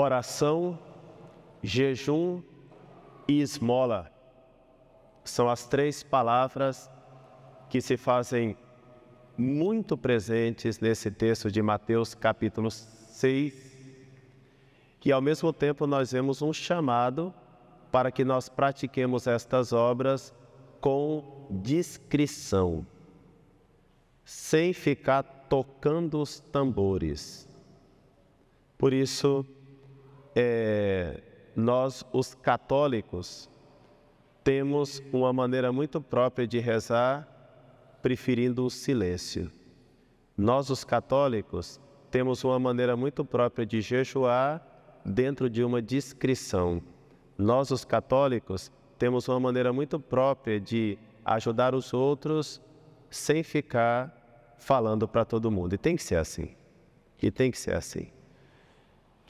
oração, jejum e esmola. São as três palavras que se fazem muito presentes nesse texto de Mateus, capítulo 6. E ao mesmo tempo nós vemos um chamado para que nós pratiquemos estas obras com discrição, sem ficar tocando os tambores. Por isso, é, nós, os católicos, temos uma maneira muito própria de rezar, preferindo o silêncio. Nós, os católicos, temos uma maneira muito própria de jejuar dentro de uma discrição. Nós, os católicos, temos uma maneira muito própria de ajudar os outros sem ficar falando para todo mundo. E tem que ser assim. E tem que ser assim.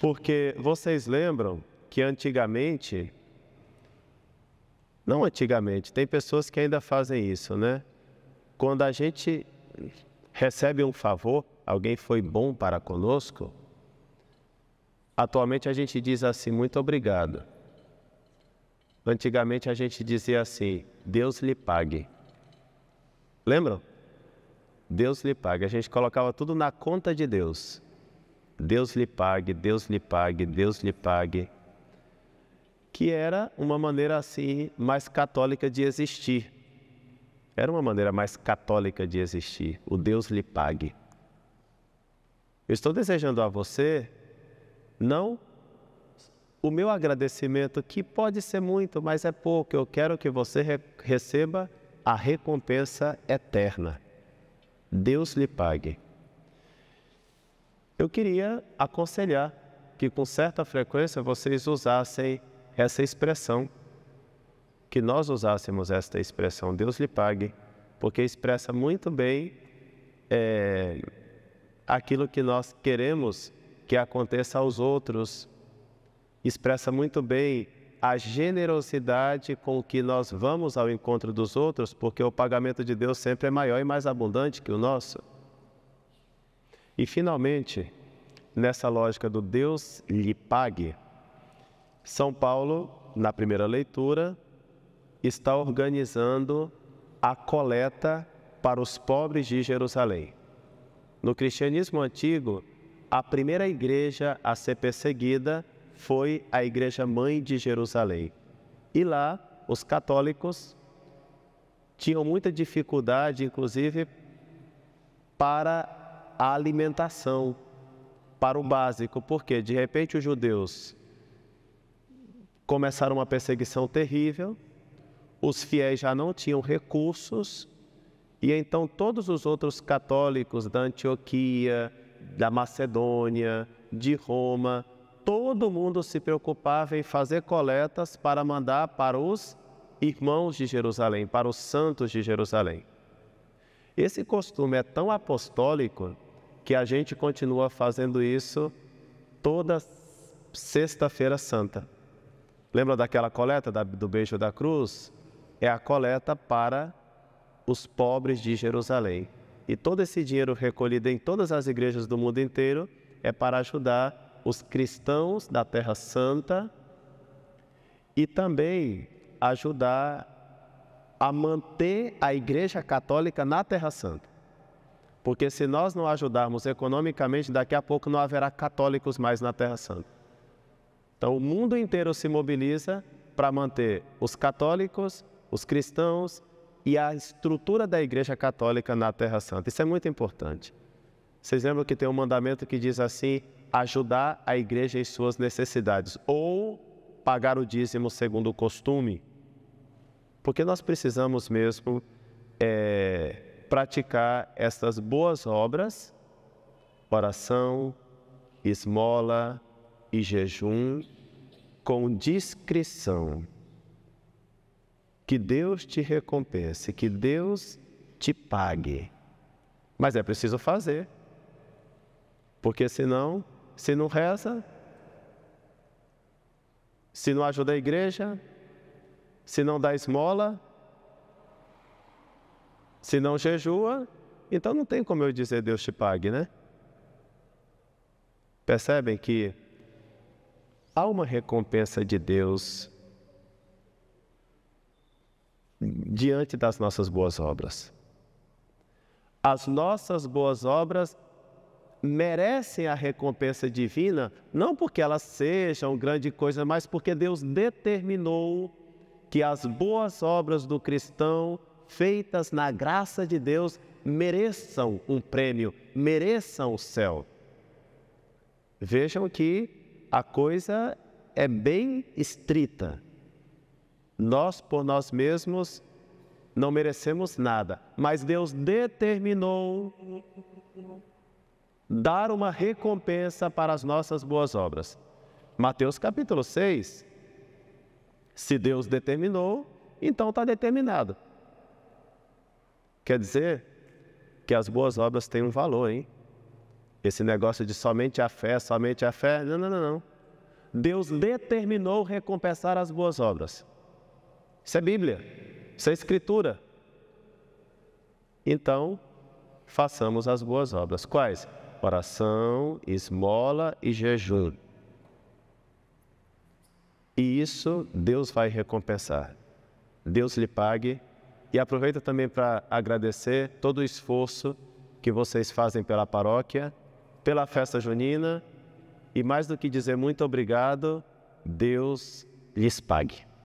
Porque vocês lembram que antigamente, não antigamente, tem pessoas que ainda fazem isso, né? Quando a gente recebe um favor, alguém foi bom para conosco, atualmente a gente diz assim: muito obrigado. Antigamente a gente dizia assim: Deus lhe pague. Lembram? Deus lhe pague. A gente colocava tudo na conta de Deus. Deus lhe pague, Deus lhe pague, Deus lhe pague. Que era uma maneira assim mais católica de existir. Era uma maneira mais católica de existir. O Deus lhe pague. Eu estou desejando a você não o meu agradecimento, que pode ser muito, mas é pouco. Eu quero que você re receba a recompensa eterna. Deus lhe pague. Eu queria aconselhar que com certa frequência vocês usassem essa expressão, que nós usássemos esta expressão, Deus lhe pague, porque expressa muito bem é, aquilo que nós queremos que aconteça aos outros, expressa muito bem a generosidade com que nós vamos ao encontro dos outros, porque o pagamento de Deus sempre é maior e mais abundante que o nosso. E finalmente, nessa lógica do Deus lhe pague, São Paulo, na primeira leitura, está organizando a coleta para os pobres de Jerusalém. No cristianismo antigo, a primeira igreja a ser perseguida foi a Igreja Mãe de Jerusalém. E lá, os católicos tinham muita dificuldade, inclusive, para a alimentação, para o básico, porque de repente os judeus começaram uma perseguição terrível, os fiéis já não tinham recursos, e então todos os outros católicos da Antioquia, da Macedônia, de Roma, todo mundo se preocupava em fazer coletas para mandar para os irmãos de Jerusalém, para os santos de Jerusalém. Esse costume é tão apostólico que a gente continua fazendo isso toda Sexta-feira Santa. Lembra daquela coleta do beijo da cruz? É a coleta para os pobres de Jerusalém. E todo esse dinheiro recolhido em todas as igrejas do mundo inteiro é para ajudar os cristãos da Terra Santa e também ajudar a manter a Igreja Católica na Terra Santa. Porque se nós não ajudarmos economicamente, daqui a pouco não haverá católicos mais na Terra Santa. Então, o mundo inteiro se mobiliza para manter os católicos, os cristãos e a estrutura da Igreja Católica na Terra Santa. Isso é muito importante. Vocês lembram que tem um mandamento que diz assim: ajudar a igreja em suas necessidades, ou pagar o dízimo segundo o costume. Porque nós precisamos mesmo é, praticar estas boas obras, oração, esmola e jejum, com discrição. Que Deus te recompense, que Deus te pague. Mas é preciso fazer. Porque senão, se não reza, se não ajuda a igreja, se não dá esmola, se não jejua, então não tem como eu dizer Deus te pague, né? Percebem que há uma recompensa de Deus diante das nossas boas obras. As nossas boas obras merecem a recompensa divina, não porque elas sejam grande coisa, mas porque Deus determinou que as boas obras do cristão feitas na graça de Deus, mereçam um prêmio, mereçam o céu. Vejam que a coisa é bem estrita. Nós, por nós mesmos, não merecemos nada, mas Deus determinou dar uma recompensa para as nossas boas obras. Mateus capítulo 6. Se Deus determinou, então está determinado. Quer dizer que as boas obras têm um valor, hein? Esse negócio de somente a fé, somente a fé, não, não, não, Deus determinou recompensar as boas obras. Isso é Bíblia, isso é Escritura. Então, façamos as boas obras. Quais? Oração, esmola e jejum. E isso Deus vai recompensar. Deus lhe pague e aproveito também para agradecer todo o esforço que vocês fazem pela paróquia, pela festa junina e mais do que dizer muito obrigado, Deus lhes pague.